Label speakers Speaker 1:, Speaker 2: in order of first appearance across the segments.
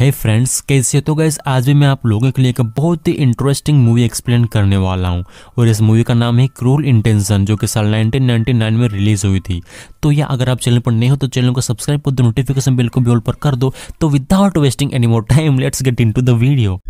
Speaker 1: है फ्रेंड्स कैसे तो गैस आज भी मैं आप लोगों के लिए एक बहुत ही इंटरेस्टिंग मूवी एक्सप्लेन करने वाला हूँ और इस मूवी का नाम है क्रूल इंटेंशन जो कि साल 1999 में रिलीज हुई थी तो या अगर आप चैनल पर नए हो तो चैनल को सब्सक्राइब कर दो नोटिफिकेशन बिल को भी ऑल पर कर दो तो without wasting any more time let's get into the video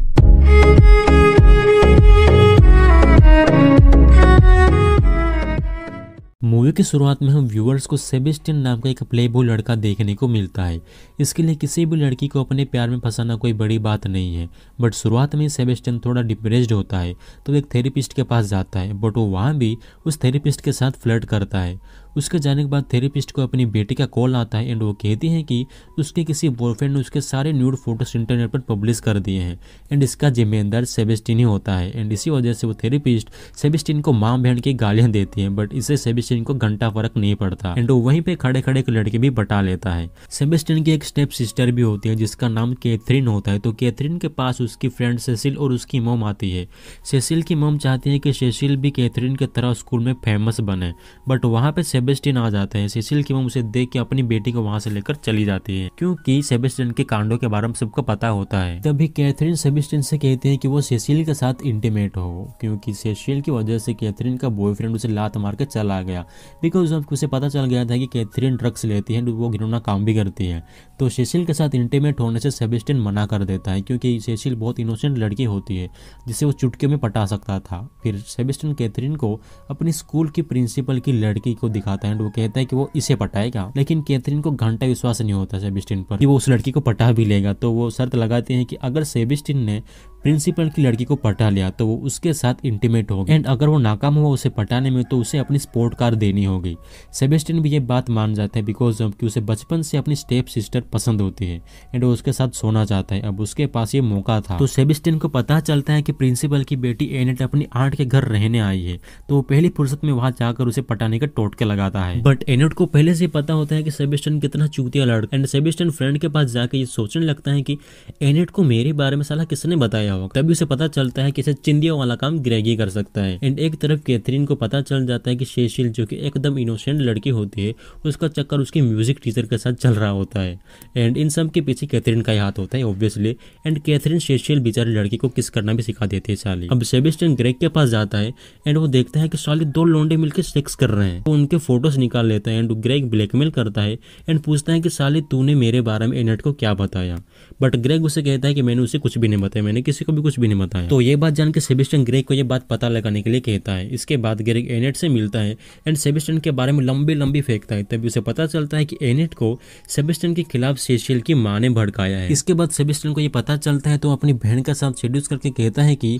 Speaker 1: movie की शुरुआत में हम व्यूअर्स को सेबेस्टियन नाम का एक प्लेबॉय लड़का देखने को मिलता है इसके लिए किसी भी लड़की को अपने प्यार में फंसाना कोई बड़ी बात नहीं है बट शुरुआत में सेबेस्टियन थोड़ा डिप्रेस्ड होता है तो एक थेरेपिस्ट के पास जाता है बट वो वहाँ भी उस थेरेपिस्ट के साथ फ्लर्ट करता है उसके जाने के बाद थेरेपिस्ट को अपनी बेटी का कॉल आता है एंड वो कहती है कि उसके किसी बॉयफ्रेंड ने उसके सारे न्यूड फोटोज इंटरनेट पर पब्लिश कर दिए हैं एंड इसका जिम्मेदार सेबेस्टिन ही होता है एंड इसी वजह से वो थेरेपिस्ट सेबेस्टिन को माँ बहन की गालियाँ देती है बट इससे सेबेस्टिन को घंटा फर्क नहीं पड़ता एंड वो वहीं पर खड़े खड़े एक लड़के भी बटा लेता है सेबेस्टिन की एक स्टेप सिस्टर भी होती है जिसका नाम कैथरीन होता है तो कैथरीन के पास उसकी फ्रेंड सेसिल और उसकी मोम आती है सेसिल की मोम चाहती है कि सेसिल भी कैथरीन के तरह स्कूल में फेमस बने बट वहाँ पे सेबेस्टियन आ जाते हैं सिसिल की मम उसे देख के अपनी बेटी को वहां से लेकर चली जाती है क्योंकि सेबेस्टियन के कांडो के बारे में सबको पता होता है तभी कैथरीन सेबेस्टियन से कहते हैं कि वो सेसिल के साथ इंटीमेट हो क्योंकि सेसिल की वजह से कैथरीन का बॉयफ्रेंड उसे लात मार के चला गया बिकॉज अब उसे पता चल गया था कि कैथरीन ड्रग्स लेती है वो घिनौना काम भी करती है तो सेसिल के साथ इंटीमेट होने से सेबेस्टियन मना कर देता है क्योंकि सेसिल बहुत इनोसेंट लड़की होती है जिसे वो चुटके में पटा सकता था फिर सेबेस्टियन कैथरीन को अपनी स्कूल की प्रिंसिपल की लड़की को दिखा दिखाता है एंड वो कहता है कि वो इसे पटाएगा लेकिन कैथरीन को घंटा विश्वास नहीं होता सेबिस्टिन पर कि वो उस लड़की को पटा भी लेगा तो वो शर्त लगाते हैं कि अगर सेबिस्टिन ने प्रिंसिपल की लड़की को पटा लिया तो वो उसके साथ इंटीमेट हो एंड अगर वो नाकाम हुआ उसे पटाने में तो उसे अपनी स्पोर्ट कार देनी होगी सेबेस्टियन भी ये बात मान जाता है बिकॉज अब कि उसे बचपन से अपनी स्टेप सिस्टर पसंद होती है एंड वो उसके साथ सोना चाहता है अब उसके पास ये मौका था तो सेबेस्टियन को पता चलता है कि प्रिंसिपल की बेटी एनेट अपनी आंट के घर रहने आई है तो वो पहली फुर्सत में वहां जाकर उसे पटाने का टोटके लगाता है बट एनेट को पहले से पता होता है कि सेबेस्टियन कितना चूतिया लड़का एंड सेबेस्टियन फ्रेंड के पास जाकर ये सोचने लगता है कि एनेट को मेरे बारे में सलाह किसने बताया आया होगा तभी उसे पता चलता है कि इसे चिंदियों वाला काम ग्रेगी कर सकता है एंड एक तरफ कैथरीन को पता चल जाता है कि शेषिल जो कि एकदम इनोसेंट लड़की होती है उसका चक्कर उसके म्यूजिक टीचर के साथ चल रहा होता है एंड इन सब के पीछे कैथरीन का ही हाथ होता है ऑब्वियसली एंड कैथरीन शेषिल बेचारी लड़की को किस करना भी सिखा देती है साली अब सेबिस्टन ग्रेग के पास जाता है एंड वो देखता है कि साली दो लोंडे मिलकर सेक्स कर रहे हैं वो उनके फोटोज निकाल लेते हैं एंड ग्रेग ब्लैकमेल करता है एंड पूछता है कि साली तूने मेरे बारे में एनेट को क्या बताया बट ग्रेग उसे कहता है कि मैंने उसे कुछ भी नहीं बताया मैंने किसी किसी को भी कुछ भी नहीं बताया तो ये बात जान के सेबिस्टन ग्रेक को ये बात पता लगाने के लिए कहता है इसके बाद ग्रेक एनेट से मिलता है एंड सेबिस्टन के बारे में लंबी लंबी फेंकता है तभी उसे पता चलता है कि एनेट को सेबिस्टन के खिलाफ सेशियल की माँ ने भड़काया है इसके बाद सेबिस्टन को ये पता चलता है तो अपनी बहन के साथ शेड्यूस करके कहता है कि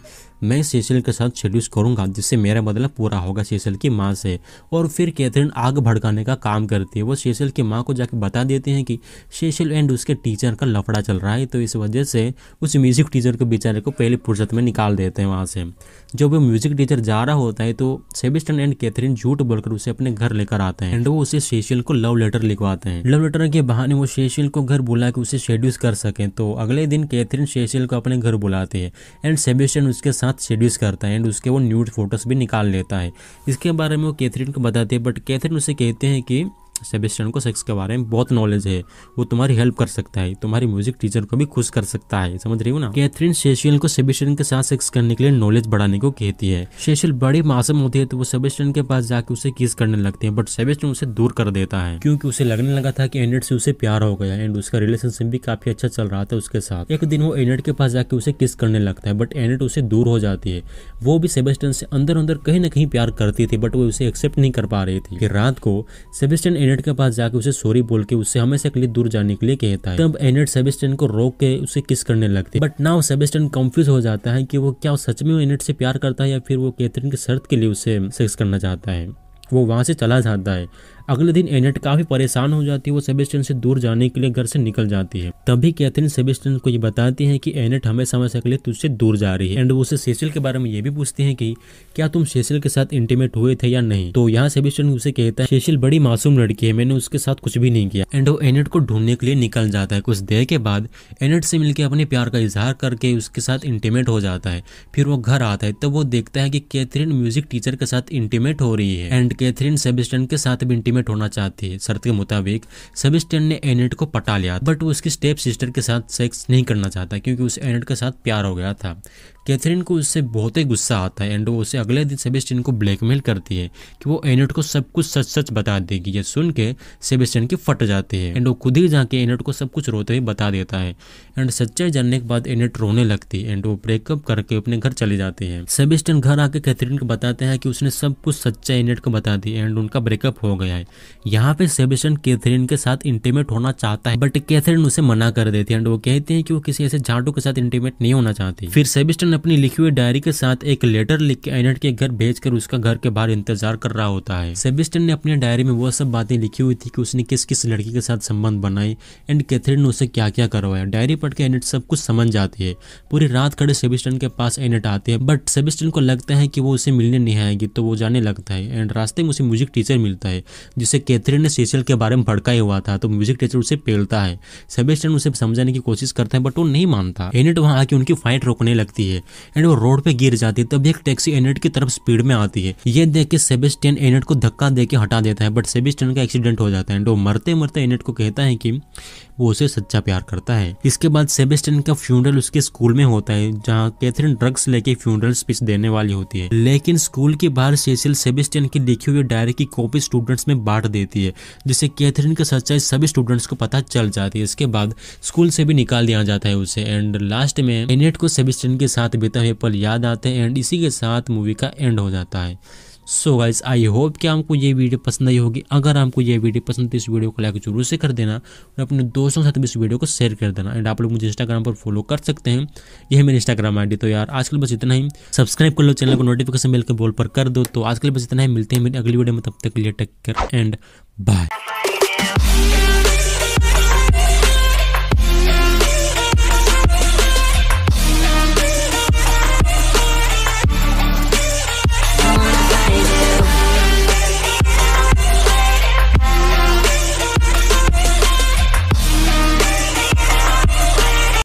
Speaker 1: मैं सेशल के साथ शेड्यूस करूंगा जिससे मेरा बदला पूरा होगा सेशल की माँ से और फिर कैथरीन आग भड़काने का काम करती है वो सेशल की माँ को जाके बता देते हैं कि सेशल एंड उसके टीचर का लफड़ा चल रहा है तो इस वजह से उस म्यूजिक टीचर को बेचारे टीचर को पहले फुर्सत में निकाल देते हैं वहाँ से जब वो म्यूजिक टीचर जा रहा होता है तो सेबिस्टन एंड कैथरीन झूठ बोलकर उसे अपने घर लेकर आते हैं एंड वो उसे शेशियल को लव लेटर लिखवाते हैं लव लेटर के बहाने वो शेशियल को घर बुला के उसे शेड्यूस कर सके तो अगले दिन कैथरीन शेशियल को अपने घर बुलाते हैं एंड सेबिस्टन उसके साथ शेड्यूस करता है एंड उसके वो न्यूड फोटोज भी निकाल लेता है इसके बारे में वो कैथरीन को बताते हैं बट कैथरीन उसे कहते हैं कि सेबेस्टियन को सेक्स के बारे में बहुत नॉलेज है वो तुम्हारी हेल्प कर सकता है तुम्हारी म्यूजिक टीचर को भी खुश कर सकता है समझ रही हो ना कैथरीन शेशियल को सेबेस्टियन के साथ सेक्स करने के लिए नॉलेज बढ़ाने को कहती है शेशियल बड़ी मासम होती है तो वो सेबेस्टियन के पास जाके उसे किस करने लगती है बट सेबेस्टियन उसे दूर कर देता है क्योंकि उसे लगने लगा था कि एनेट से उसे प्यार हो गया एंड उसका रिलेशनशिप भी काफी अच्छा चल रहा था उसके साथ एक दिन वो एनेट के पास जाके उसे किस करने लगता है बट एनेट उसे दूर हो जाती है वो भी सेबेस्टियन से अंदर अंदर कहीं ना कहीं प्यार करती थी बट वो उसे एक्सेप्ट नहीं कर पा रही थी फिर रात को सेबेस्टियन एनेट के पास जाकर उसे सॉरी बोल के उससे हमेशा के लिए दूर जाने के लिए कहता है तब एनेट सेबेस्टियन को रोक के उसे किस करने लगते बट नाउ सेबेस्टियन कंफ्यूज हो जाता है कि वो क्या सच में वो एनेट से प्यार करता है या फिर वो कैथरीन की शर्त के लिए उसे सेक्स करना चाहता है वो वहाँ से चला जाता है अगले दिन एनेट काफी परेशान हो जाती है वो सेबेस्टियन से दूर जाने के लिए घर से निकल जाती है तभी कैथरीन सेबेस्टियन को ये बताती है कि एनेट हमें समय के तुझसे दूर जा रही है एंड उसे सेसिल के बारे में ये भी पूछती है कि क्या तुम सेसिल के साथ इंटीमेट हुए थे या नहीं तो यहाँ सेबेस्टियन उसे कहता है सेसिल बड़ी मासूम लड़की है मैंने उसके साथ कुछ भी नहीं किया एंड वो एनेट को ढूंढने के लिए निकल जाता है कुछ देर के बाद एनेट से मिलकर अपने प्यार का इजहार करके उसके साथ इंटीमेट हो जाता है फिर वो घर आता है तब तो वो देखता है कि कैथरीन म्यूजिक टीचर के साथ इंटीमेट हो रही है एंड कैथरीन सेबेस्टियन के साथ भी इंटीमेट एडमिट होना चाहती है शर्त के मुताबिक सेबेस्टियन ने एनेट को पटा लिया बट वो उसकी स्टेप सिस्टर के साथ सेक्स नहीं करना चाहता क्योंकि उस एनेट के साथ प्यार हो गया था कैथरीन को उससे बहुत ही गुस्सा आता है एंड वो उसे अगले दिन सेबेस्टियन को ब्लैकमेल करती है कि वो एनेट को सब कुछ सच सच बता देगी ये सुन के सेबेस्टियन की फट जाती है एंड वो खुद ही जाके एनेट को सब कुछ रोते हुए बता देता है एंड सच्चाई जानने के बाद एनेट रोने लगती है एंड वो ब्रेकअप करके अपने घर चले जाते हैं सेबेस्टियन घर आके कैथरीन को बताते हैं कि उसने सब कुछ सच्चा एनेट को बता दी एंड उनका ब्रेकअप हो गया है यहाँ पे सेबेस्टियन कैथरीन के साथ इंटीमेट होना चाहता है बट कैथरीन उसे मना कर देती है एंड वो कहती है कि वो किसी ऐसे झाटू के साथ इंटीमेट नहीं होना चाहती फिर सेबेस्टियन अपनी लिखी हुई डायरी के साथ एक लेटर लिख के एनेट के घर भेज उसका घर के बाहर इंतजार कर रहा होता है सेबिस्टन ने अपनी डायरी में वो सब बातें लिखी हुई थी कि उसने किस किस लड़की के साथ संबंध बनाए एंड कैथरीन ने उसे क्या क्या करवाया डायरी पढ़ के एनेट सब कुछ समझ जाती है पूरी रात खड़े सेबिस्टन के पास एनेट आते हैं बट सेबिस्टन को लगता है कि वो उसे मिलने नहीं आएगी तो वो जाने लगता है एंड रास्ते में उसे म्यूजिक टीचर मिलता है जिसे कैथरीन ने सीशल के बारे में भड़काया हुआ था तो म्यूजिक टीचर उसे पेलता है सेबिस्टन उसे समझाने की कोशिश करता है बट वो नहीं मानता एनेट वहाँ आके उनकी फाइट रोकने लगती है है एंड वो रोड पे गिर जाती है तभी एक टैक्सी एनेट की तरफ स्पीड में आती है ये देख के सेबेस्टियन एनेट को धक्का दे के हटा देता है बट सेबेस्टियन का एक्सीडेंट हो जाता है एंड वो मरते मरते एनेट को कहता है कि वो उसे सच्चा प्यार करता है इसके बाद सेबेस्टियन का फ्यूनरल उसके स्कूल में होता है जहाँ कैथरीन ड्रग्स लेके फ्यूनरल स्पीच देने वाली होती है लेकिन स्कूल के बाहर सेसिल सेबेस्टियन की लिखी हुई डायरी की कॉपी स्टूडेंट्स में बांट देती है जिससे कैथरीन का सच्चाई सभी स्टूडेंट्स को पता चल जाती है इसके बाद स्कूल से भी निकाल दिया जाता है उसे एंड लास्ट में एनेट को सेबेस्टियन के साथ साथ बीते हुए पल याद आते हैं एंड इसी के साथ मूवी का एंड हो जाता है सो गाइस आई होप कि आपको ये वीडियो पसंद आई होगी अगर आपको ये वीडियो पसंद तो इस वीडियो को लाइक जरूर से कर देना और अपने दोस्तों के साथ भी इस वीडियो को शेयर कर देना एंड आप लोग मुझे इंस्टाग्राम पर फॉलो कर सकते हैं ये है मेरी इंस्टाग्राम आईडी तो यार आजकल बस इतना ही सब्सक्राइब कर लो चैनल को नोटिफिकेशन बेल के बोल पर कर दो तो आजकल बस इतना ही मिलते हैं मेरी अगली वीडियो में तब तक लिए टेक कर एंड बाय